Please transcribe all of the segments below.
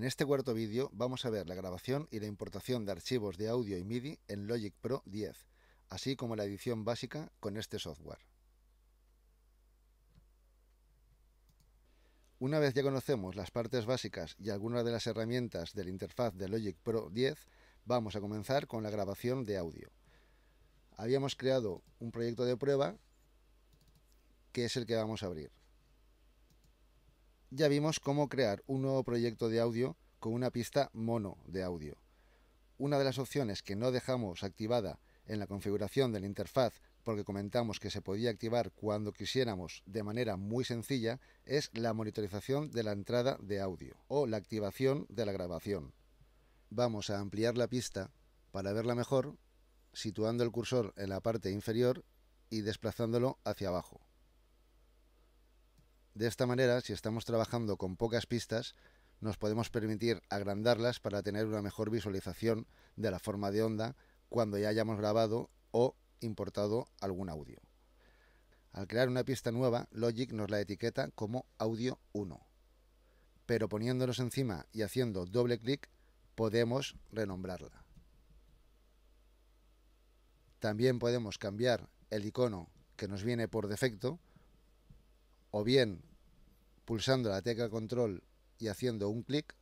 En este cuarto vídeo vamos a ver la grabación y la importación de archivos de audio y MIDI en Logic Pro 10, así como la edición básica con este software. Una vez ya conocemos las partes básicas y algunas de las herramientas de la interfaz de Logic Pro 10, vamos a comenzar con la grabación de audio. Habíamos creado un proyecto de prueba que es el que vamos a abrir ya vimos cómo crear un nuevo proyecto de audio con una pista mono de audio. Una de las opciones que no dejamos activada en la configuración de la interfaz porque comentamos que se podía activar cuando quisiéramos de manera muy sencilla es la monitorización de la entrada de audio o la activación de la grabación. Vamos a ampliar la pista para verla mejor situando el cursor en la parte inferior y desplazándolo hacia abajo. De esta manera, si estamos trabajando con pocas pistas, nos podemos permitir agrandarlas para tener una mejor visualización de la forma de onda cuando ya hayamos grabado o importado algún audio. Al crear una pista nueva, Logic nos la etiqueta como audio 1. Pero poniéndonos encima y haciendo doble clic, podemos renombrarla. También podemos cambiar el icono que nos viene por defecto o bien pulsando la tecla control y haciendo un clic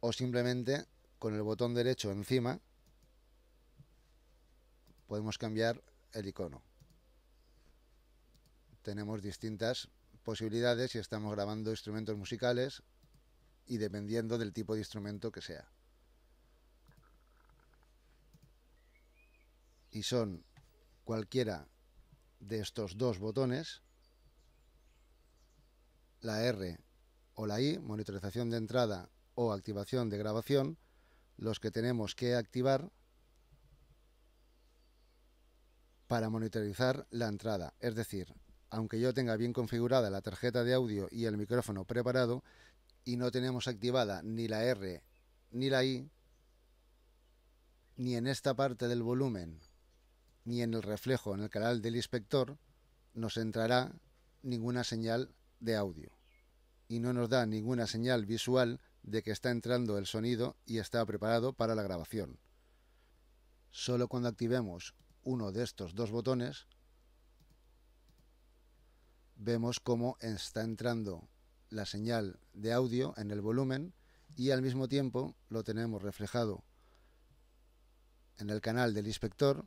o simplemente con el botón derecho encima podemos cambiar el icono. Tenemos distintas posibilidades si estamos grabando instrumentos musicales y dependiendo del tipo de instrumento que sea. Y son cualquiera de estos dos botones la R o la I, monitorización de entrada o activación de grabación, los que tenemos que activar para monitorizar la entrada. Es decir, aunque yo tenga bien configurada la tarjeta de audio y el micrófono preparado y no tenemos activada ni la R ni la I, ni en esta parte del volumen, ni en el reflejo en el canal del inspector, nos entrará ninguna señal de audio y no nos da ninguna señal visual de que está entrando el sonido y está preparado para la grabación. Solo cuando activemos uno de estos dos botones vemos cómo está entrando la señal de audio en el volumen y al mismo tiempo lo tenemos reflejado en el canal del inspector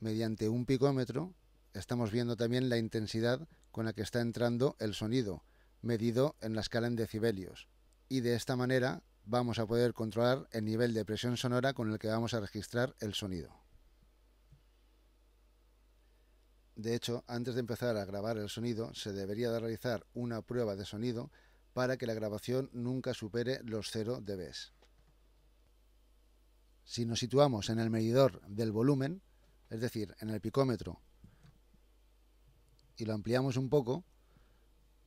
mediante un picómetro. Estamos viendo también la intensidad con la que está entrando el sonido, medido en la escala en decibelios. Y de esta manera vamos a poder controlar el nivel de presión sonora con el que vamos a registrar el sonido. De hecho, antes de empezar a grabar el sonido, se debería de realizar una prueba de sonido para que la grabación nunca supere los 0 dB. Si nos situamos en el medidor del volumen, es decir, en el picómetro y lo ampliamos un poco,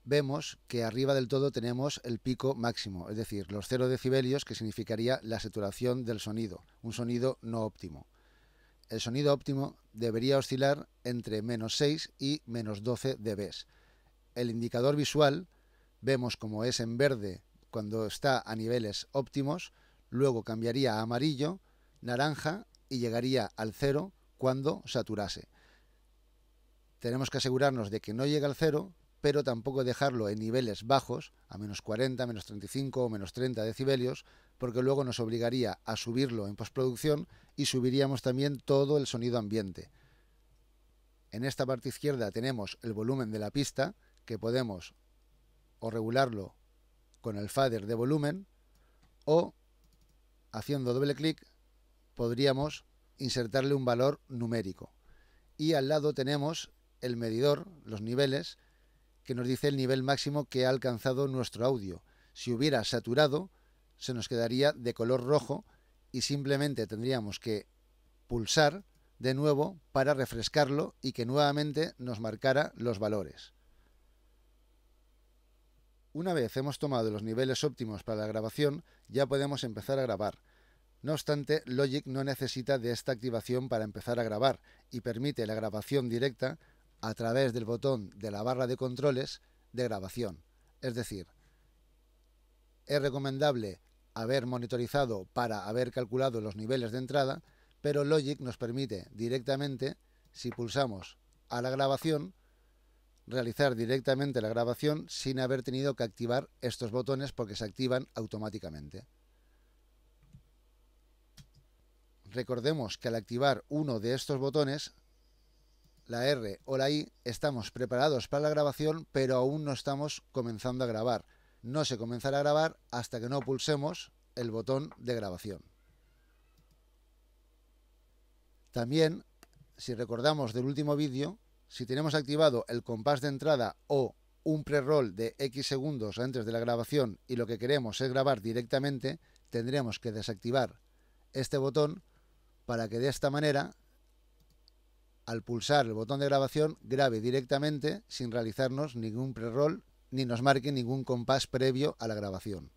vemos que arriba del todo tenemos el pico máximo, es decir, los 0 decibelios, que significaría la saturación del sonido, un sonido no óptimo. El sonido óptimo debería oscilar entre menos 6 y menos 12 dB. El indicador visual vemos como es en verde cuando está a niveles óptimos, luego cambiaría a amarillo, naranja y llegaría al cero cuando saturase. Tenemos que asegurarnos de que no llegue al cero, pero tampoco dejarlo en niveles bajos, a menos 40, menos 35 o menos 30 decibelios, porque luego nos obligaría a subirlo en postproducción y subiríamos también todo el sonido ambiente. En esta parte izquierda tenemos el volumen de la pista, que podemos o regularlo con el fader de volumen o haciendo doble clic podríamos insertarle un valor numérico. Y al lado tenemos el medidor, los niveles, que nos dice el nivel máximo que ha alcanzado nuestro audio. Si hubiera saturado, se nos quedaría de color rojo y simplemente tendríamos que pulsar de nuevo para refrescarlo y que nuevamente nos marcara los valores. Una vez hemos tomado los niveles óptimos para la grabación, ya podemos empezar a grabar. No obstante, Logic no necesita de esta activación para empezar a grabar y permite la grabación directa a través del botón de la barra de controles de grabación. Es decir, es recomendable haber monitorizado para haber calculado los niveles de entrada, pero Logic nos permite directamente, si pulsamos a la grabación, realizar directamente la grabación sin haber tenido que activar estos botones porque se activan automáticamente. Recordemos que al activar uno de estos botones la R o la I, estamos preparados para la grabación, pero aún no estamos comenzando a grabar. No se comenzará a grabar hasta que no pulsemos el botón de grabación. También, si recordamos del último vídeo, si tenemos activado el compás de entrada o un pre-roll de X segundos antes de la grabación y lo que queremos es grabar directamente, tendremos que desactivar este botón para que de esta manera al pulsar el botón de grabación grabe directamente sin realizarnos ningún pre-roll ni nos marque ningún compás previo a la grabación.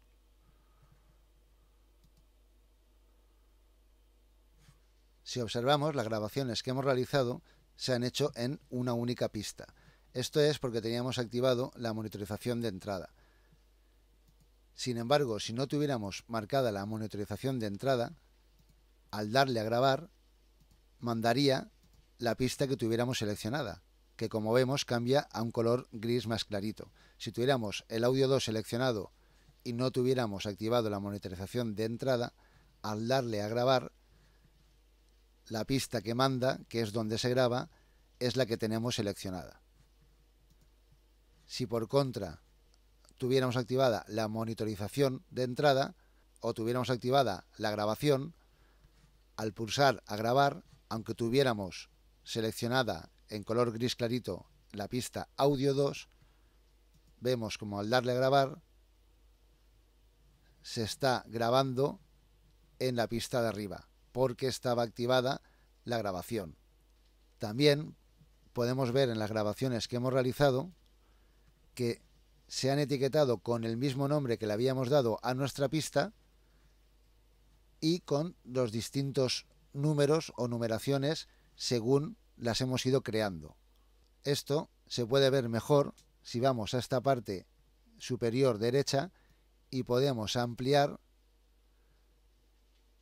Si observamos, las grabaciones que hemos realizado se han hecho en una única pista. Esto es porque teníamos activado la monitorización de entrada. Sin embargo, si no tuviéramos marcada la monitorización de entrada, al darle a grabar, mandaría la pista que tuviéramos seleccionada, que como vemos cambia a un color gris más clarito. Si tuviéramos el audio 2 seleccionado y no tuviéramos activado la monitorización de entrada, al darle a grabar, la pista que manda, que es donde se graba, es la que tenemos seleccionada. Si por contra tuviéramos activada la monitorización de entrada o tuviéramos activada la grabación, al pulsar a grabar, aunque tuviéramos seleccionada en color gris clarito la pista audio 2, vemos como al darle a grabar se está grabando en la pista de arriba, porque estaba activada la grabación. También podemos ver en las grabaciones que hemos realizado que se han etiquetado con el mismo nombre que le habíamos dado a nuestra pista y con los distintos números o numeraciones según las hemos ido creando. Esto se puede ver mejor si vamos a esta parte superior derecha y podemos ampliar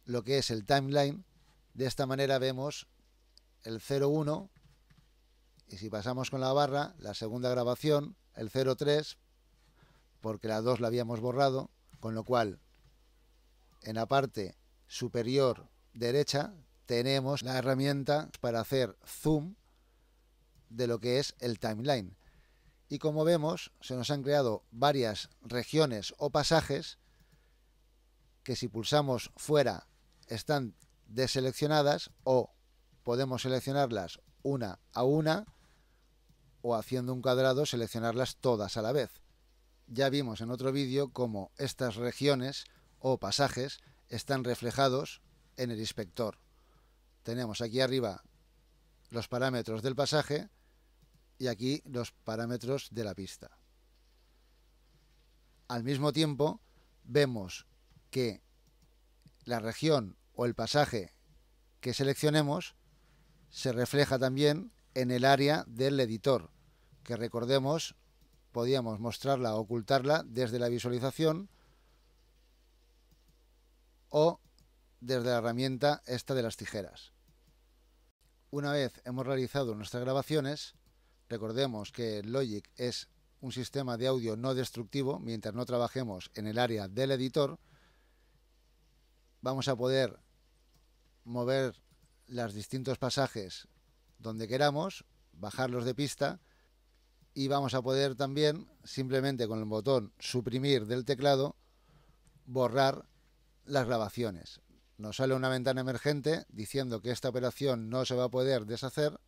lo que es el timeline. De esta manera vemos el 01 y si pasamos con la barra, la segunda grabación, el 03, porque la 2 la habíamos borrado, con lo cual en la parte superior derecha tenemos la herramienta para hacer zoom de lo que es el timeline. Y como vemos, se nos han creado varias regiones o pasajes que si pulsamos fuera están deseleccionadas o podemos seleccionarlas una a una o haciendo un cuadrado seleccionarlas todas a la vez. Ya vimos en otro vídeo cómo estas regiones o pasajes están reflejados en el inspector tenemos aquí arriba los parámetros del pasaje y aquí los parámetros de la pista. Al mismo tiempo, vemos que la región o el pasaje que seleccionemos se refleja también en el área del editor, que recordemos podíamos mostrarla o ocultarla desde la visualización o desde la herramienta esta de las tijeras. Una vez hemos realizado nuestras grabaciones, recordemos que Logic es un sistema de audio no destructivo, mientras no trabajemos en el área del editor, vamos a poder mover los distintos pasajes donde queramos, bajarlos de pista y vamos a poder también simplemente con el botón suprimir del teclado borrar las grabaciones nos sale una ventana emergente diciendo que esta operación no se va a poder deshacer.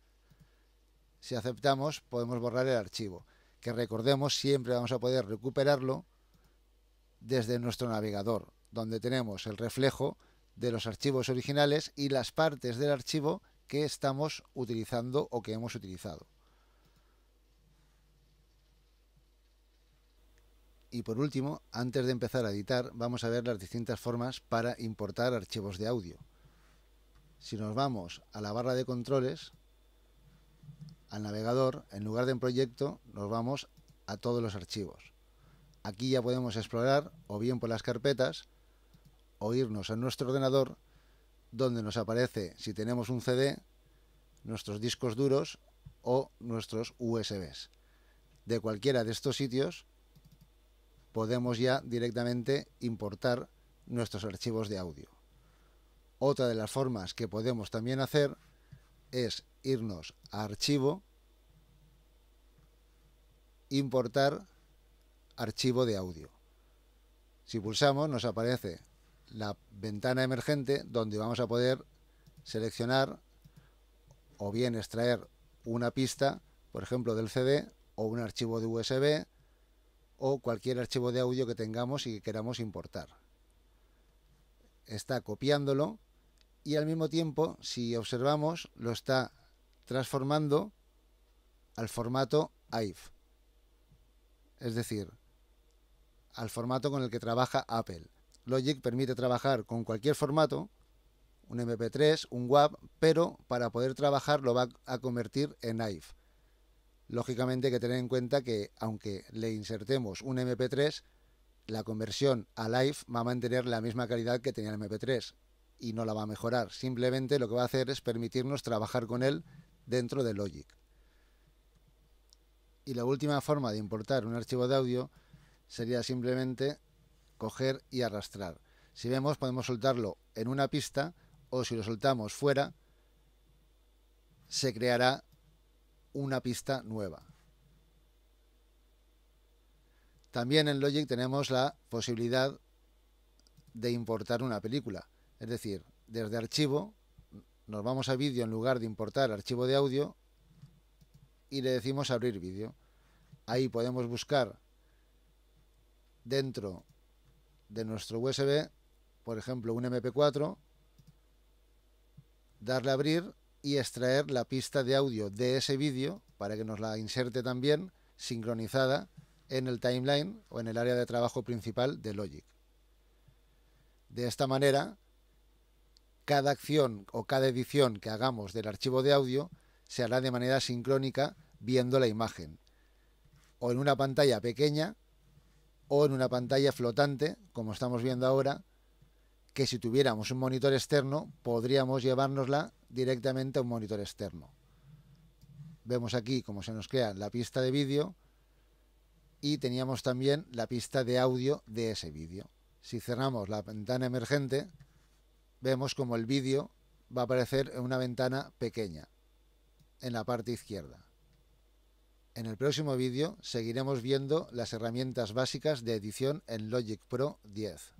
Si aceptamos, podemos borrar el archivo, que recordemos siempre vamos a poder recuperarlo desde nuestro navegador, donde tenemos el reflejo de los archivos originales y las partes del archivo que estamos utilizando o que hemos utilizado. Y por último, antes de empezar a editar, vamos a ver las distintas formas para importar archivos de audio. Si nos vamos a la barra de controles, al navegador, en lugar de en proyecto, nos vamos a todos los archivos. Aquí ya podemos explorar o bien por las carpetas o irnos a nuestro ordenador donde nos aparece si tenemos un CD, nuestros discos duros o nuestros USBs. De cualquiera de estos sitios podemos ya directamente importar nuestros archivos de audio. Otra de las formas que podemos también hacer es irnos a archivo, importar archivo de audio. Si pulsamos nos aparece la ventana emergente donde vamos a poder seleccionar o bien extraer una pista, por ejemplo del CD, o un archivo de USB, o cualquier archivo de audio que tengamos y que queramos importar. Está copiándolo y al mismo tiempo, si observamos, lo está transformando al formato AIF. Es decir, al formato con el que trabaja Apple. Logic permite trabajar con cualquier formato, un MP3, un WAV, pero para poder trabajar lo va a convertir en AIF lógicamente hay que tener en cuenta que aunque le insertemos un MP3, la conversión a live va a mantener la misma calidad que tenía el MP3 y no la va a mejorar. Simplemente lo que va a hacer es permitirnos trabajar con él dentro de Logic. Y la última forma de importar un archivo de audio sería simplemente coger y arrastrar. Si vemos, podemos soltarlo en una pista o si lo soltamos fuera, se creará una pista nueva. También en Logic tenemos la posibilidad de importar una película. Es decir, desde archivo nos vamos a vídeo en lugar de importar archivo de audio y le decimos abrir vídeo. Ahí podemos buscar dentro de nuestro USB, por ejemplo, un MP4, darle a abrir y extraer la pista de audio de ese vídeo para que nos la inserte también sincronizada en el timeline o en el área de trabajo principal de Logic. De esta manera, cada acción o cada edición que hagamos del archivo de audio se hará de manera sincrónica viendo la imagen, o en una pantalla pequeña o en una pantalla flotante, como estamos viendo ahora, que si tuviéramos un monitor externo podríamos llevárnosla directamente a un monitor externo. Vemos aquí cómo se nos crea la pista de vídeo y teníamos también la pista de audio de ese vídeo. Si cerramos la ventana emergente, vemos como el vídeo va a aparecer en una ventana pequeña, en la parte izquierda. En el próximo vídeo seguiremos viendo las herramientas básicas de edición en Logic Pro 10.